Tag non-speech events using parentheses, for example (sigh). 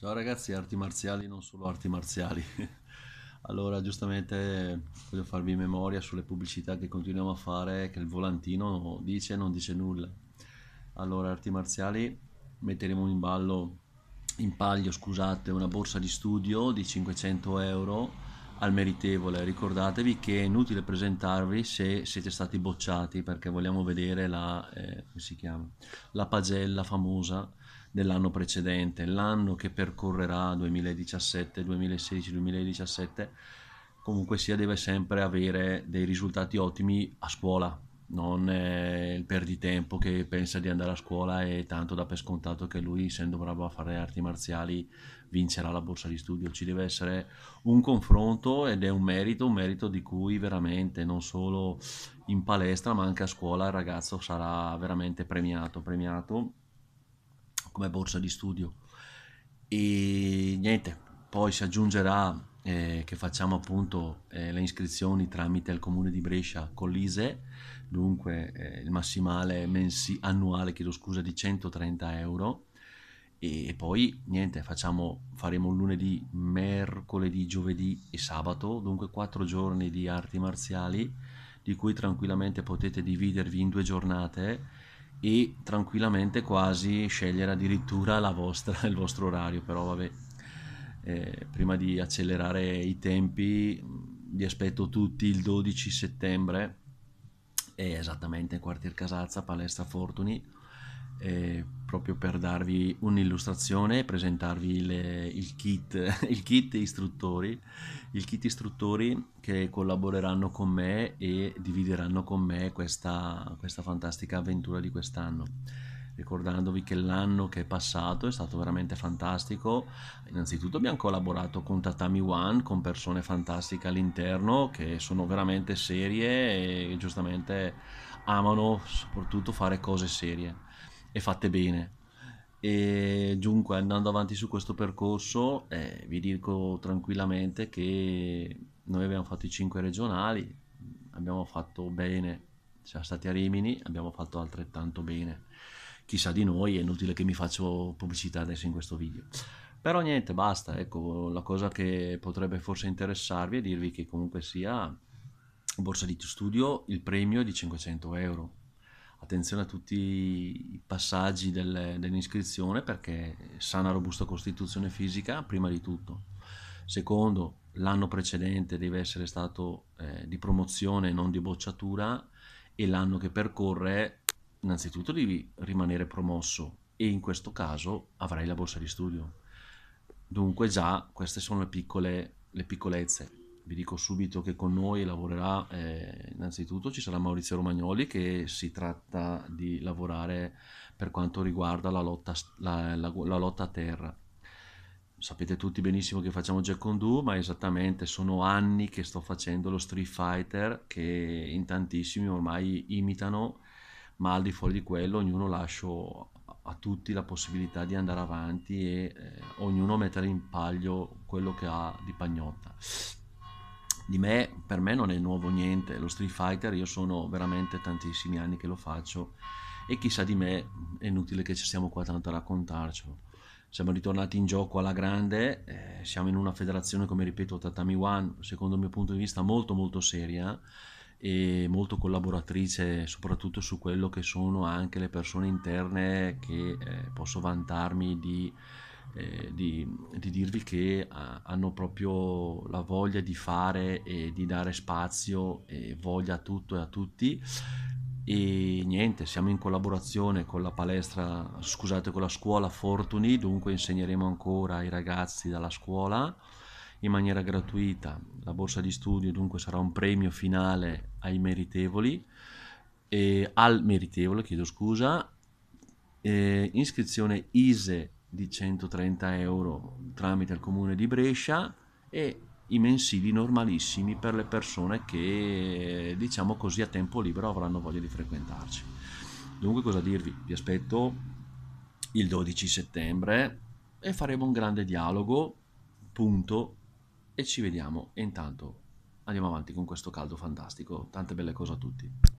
Ciao ragazzi, arti marziali non solo arti marziali. (laughs) allora, giustamente voglio farvi memoria sulle pubblicità che continuiamo a fare, che il volantino dice e non dice nulla. Allora, arti marziali metteremo in ballo, in paglio, scusate, una borsa di studio di 500 euro al meritevole. Ricordatevi che è inutile presentarvi se siete stati bocciati, perché vogliamo vedere la, eh, la pagella famosa dell'anno precedente, l'anno che percorrerà 2017, 2016, 2017, comunque sia deve sempre avere dei risultati ottimi a scuola, non il perditempo che pensa di andare a scuola e tanto dà per scontato che lui, essendo bravo a fare arti marziali, vincerà la borsa di studio. Ci deve essere un confronto ed è un merito, un merito di cui veramente non solo in palestra ma anche a scuola il ragazzo sarà veramente premiato, premiato come borsa di studio. E niente, poi si aggiungerà eh, che facciamo appunto eh, le iscrizioni tramite il comune di Brescia con l'ISE, dunque eh, il massimale mensi- annuale chiedo scusa, di 130 euro. E, e poi niente, facciamo, faremo lunedì, mercoledì, giovedì e sabato, dunque quattro giorni di arti marziali, di cui tranquillamente potete dividervi in due giornate e tranquillamente quasi scegliere addirittura vostra, (laughs) il vostro orario, però vabbè, eh, prima di accelerare i tempi mm, vi aspetto tutti il 12 settembre, esattamente in quartier Casazza, palestra Fortuni, eh, proprio per darvi un'illustrazione e presentarvi le, il, kit, (laughs) il kit istruttori, il kit istruttori che collaboreranno con me e divideranno con me questa, questa fantastica avventura di quest'anno ricordandovi che l'anno che è passato è stato veramente fantastico. Innanzitutto abbiamo collaborato con Tatami One, con persone fantastiche all'interno che sono veramente serie e giustamente amano soprattutto fare cose serie e fatte bene. E dunque, andando avanti su questo percorso, eh, vi dico tranquillamente che noi abbiamo fatto i 5 regionali, abbiamo fatto bene, siamo stati a Rimini, abbiamo fatto altrettanto bene. Chissà di noi, è inutile che mi faccio pubblicità adesso in questo video. Però niente, basta, ecco, la cosa che potrebbe forse interessarvi è dirvi che comunque sia Borsa di Studio il premio è di 500 euro attenzione a tutti i passaggi del, dell'iscrizione perché sana robusta costituzione fisica prima di tutto. Secondo, l'anno precedente deve essere stato eh, di promozione, non di bocciatura e l'anno che percorre innanzitutto devi rimanere promosso e in questo caso avrai la borsa di studio. Dunque già queste sono le piccole le piccolezze vi dico subito che con noi lavorerà eh, innanzitutto ci sarà Maurizio Romagnoli che si tratta di lavorare per quanto riguarda la lotta, la, la, la lotta a terra. Sapete tutti benissimo che facciamo Jack Condu, ma esattamente sono anni che sto facendo lo Street Fighter che in tantissimi ormai imitano, ma al di fuori di quello ognuno lascio a tutti la possibilità di andare avanti e eh, ognuno mettere in paglio quello che ha di pagnotta di me, per me non è nuovo niente, lo Street Fighter io sono veramente tantissimi anni che lo faccio e chissà di me, è inutile che ci stiamo qua tanto a raccontarcelo. Siamo ritornati in gioco alla grande, eh, siamo in una federazione come ripeto Tatami One, secondo il mio punto di vista molto molto seria e molto collaboratrice soprattutto su quello che sono anche le persone interne che eh, posso vantarmi di eh, di, di, dirvi che ah, hanno proprio la voglia di fare e di dare spazio e voglia a tutto e a tutti e niente, siamo in collaborazione con la palestra, scusate, con la scuola Fortuny, dunque insegneremo ancora ai ragazzi dalla scuola in maniera gratuita. La borsa di studio dunque sarà un premio finale ai meritevoli e al meritevole, chiedo scusa. E eh, iscrizione ISE di 130 euro tramite il comune di Brescia e i mensili normalissimi per le persone che diciamo così a tempo libero avranno voglia di frequentarci. Dunque cosa dirvi? Vi aspetto il 12 settembre e faremo un grande dialogo, punto, e ci vediamo. E intanto andiamo avanti con questo caldo fantastico. Tante belle cose a tutti.